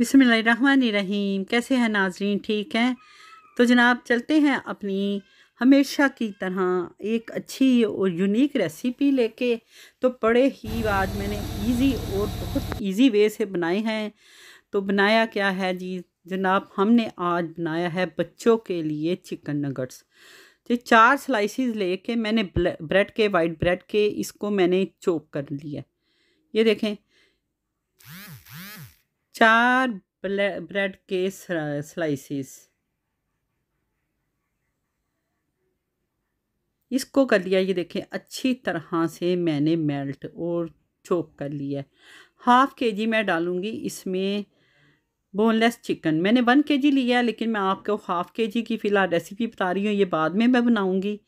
बिसमीम कैसे हैं नाजरीन ठीक हैं तो जनाब चलते हैं अपनी हमेशा की तरह एक अच्छी और यूनिक रेसिपी लेके तो बड़े ही आज मैंने इजी और बहुत इजी वे से बनाए हैं तो बनाया क्या है जी जनाब हमने आज बनाया है बच्चों के लिए चिकन नगट्स तो चार स्लाइसेस लेके मैंने ब्रेड के वाइट ब्रेड के इसको मैंने चोप कर लिया ये देखें चार ब्रेड के स्लाइसिस इसको कर लिया ये देखें अच्छी तरह से मैंने मेल्ट और चोक कर लिया हाफ़ के जी मैं डालूँगी इसमें बोनलेस चिकन मैंने वन के जी लिया है लेकिन मैं आपको हाफ़ के जी की फ़िलहाल रेसिपी बता रही हूँ ये बाद में मैं बनाऊँगी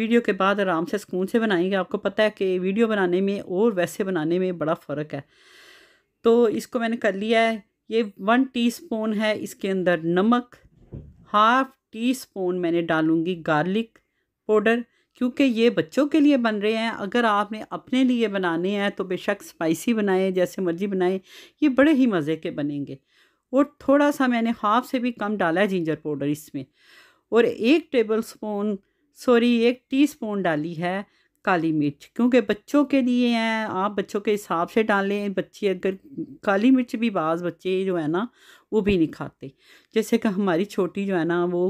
वीडियो के बाद आराम से सुकून से बनाएंगे आपको पता है कि वीडियो बनाने में और वैसे बनाने में बड़ा फ़र्क है तो इसको मैंने कर लिया है ये वन टीस्पून है इसके अंदर नमक हाफ टी स्पून मैंने डालूँगी गार्लिक पाउडर क्योंकि ये बच्चों के लिए बन रहे हैं अगर आपने अपने लिए बनाने हैं तो बेशक स्पाइसी बनाएं जैसे मर्जी बनाएं ये बड़े ही मज़े के बनेंगे और थोड़ा सा मैंने हाफ से भी कम डाला है जिंजर पाउडर इसमें और एक टेबल स्पून सॉरी एक स्पून डाली है काली मिर्च क्योंकि बच्चों के लिए हैं आप बच्चों के हिसाब से डालें बच्चे अगर काली मिर्च भी बाज़ बच्चे जो है ना वो भी नहीं खाते जैसे कि हमारी छोटी जो है ना वो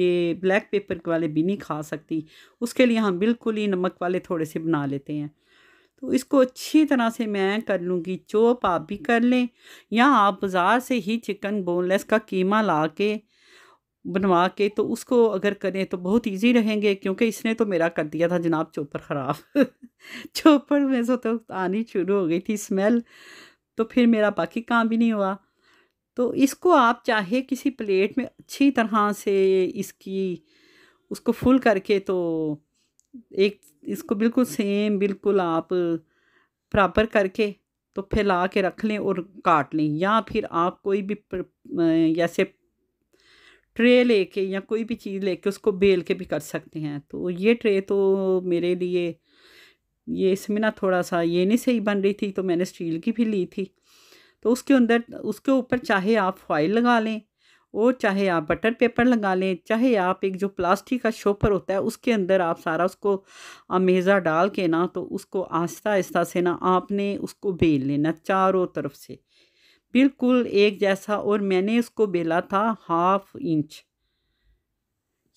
ये ब्लैक पेपर वाले भी नहीं खा सकती उसके लिए हम बिल्कुल ही नमक वाले थोड़े से बना लेते हैं तो इसको अच्छी तरह से मैं कर लूँगी चोप आप भी कर लें या आप बाज़ार से ही चिकन बोनलेस का कीमा ला के बनवा के तो उसको अगर करें तो बहुत इजी रहेंगे क्योंकि इसने तो मेरा कर दिया था जनाब चोपर ख़राब चोपर में से तो आनी शुरू हो गई थी स्मेल तो फिर मेरा बाकी काम भी नहीं हुआ तो इसको आप चाहे किसी प्लेट में अच्छी तरह से इसकी उसको फुल करके तो एक इसको बिल्कुल सेम बिल्कुल आप प्रॉपर करके तो फैला के रख लें और काट लें या फिर आप कोई भी जैसे ट्रे लेके या कोई भी चीज़ लेके उसको बेल के भी कर सकते हैं तो ये ट्रे तो मेरे लिए ये इसमें ना थोड़ा सा ये नहीं सही बन रही थी तो मैंने स्टील की भी ली थी तो उसके अंदर उसके ऊपर चाहे आप फॉइल लगा लें और चाहे आप बटर पेपर लगा लें चाहे आप एक जो प्लास्टिक का शोपर होता है उसके अंदर आप सारा उसको अमेज़ा डाल के ना तो उसको आहिस्ता आहिस्ता से ना आपने उसको बेल लेना चारों तरफ से बिल्कुल एक जैसा और मैंने उसको बेला था हाफ इंच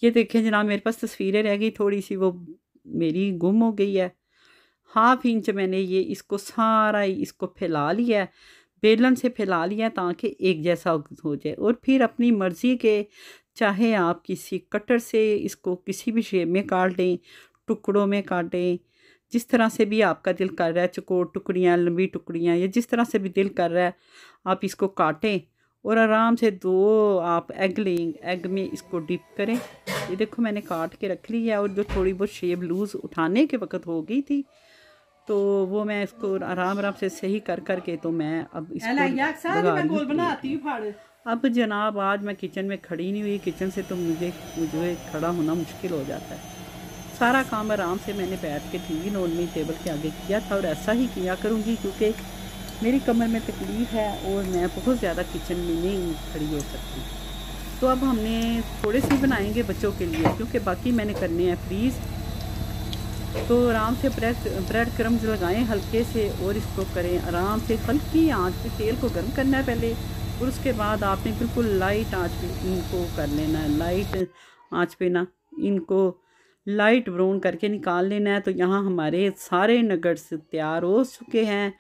ये देखें जनाब मेरे पास तस्वीरें रह गई थोड़ी सी वो मेरी गुम हो गई है हाफ इंच मैंने ये इसको सारा इसको फैला लिया बेलन से फैला लिया ताकि एक जैसा हो जाए और फिर अपनी मर्ज़ी के चाहे आप किसी कटर से इसको किसी भी शेप में काट लें टुकड़ों में काटें जिस तरह से भी आपका दिल कर रहा है चकोर टुकड़ियाँ लंबी टुकड़ियाँ या जिस तरह से भी दिल कर रहा है आप इसको काटें और आराम से दो आप एग लेंग एग में इसको डिप करें ये देखो मैंने काट के रख ली है और जो थोड़ी बहुत शेप लूज़ उठाने के वक्त हो गई थी तो वो मैं इसको आराम आराम से सही कर कर के तो मैं अब इसको अब जनाब आज मैं किचन में खड़ी नहीं हुई किचन से तो मुझे मुझे खड़ा होना मुश्किल हो जाता है सारा काम आराम से मैंने बैठ के टी वी नॉर्मी टेबल के आगे किया था और ऐसा ही किया करूँगी क्योंकि मेरी कमर में तकलीफ़ है और मैं बहुत ज़्यादा किचन में नहीं खड़ी हो सकती तो अब हमने थोड़े से बनाएंगे बच्चों के लिए क्योंकि बाकी मैंने करने हैं फ्रीज तो आराम से ब्रेड ब्रेड क्रम्स लगाएं हल्के से और इसको करें आराम से हल्की आंच पे तेल को गर्म करना है पहले और उसके बाद आपने बिल्कुल लाइट आंच पे इनको कर लेना है लाइट आंच पे ना इनको लाइट ब्राउन करके निकाल लेना है तो यहाँ हमारे सारे नगट्स तैयार हो चुके हैं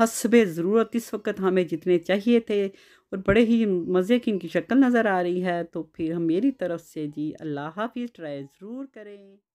हसब ज़रूरत इस वक्त हमें जितने चाहिए थे और बड़े ही मज़े की इनकी शक्ल नज़र आ रही है तो फिर हम मेरी तरफ से जी अल्लाह हाफि ट्राई ज़रूर करें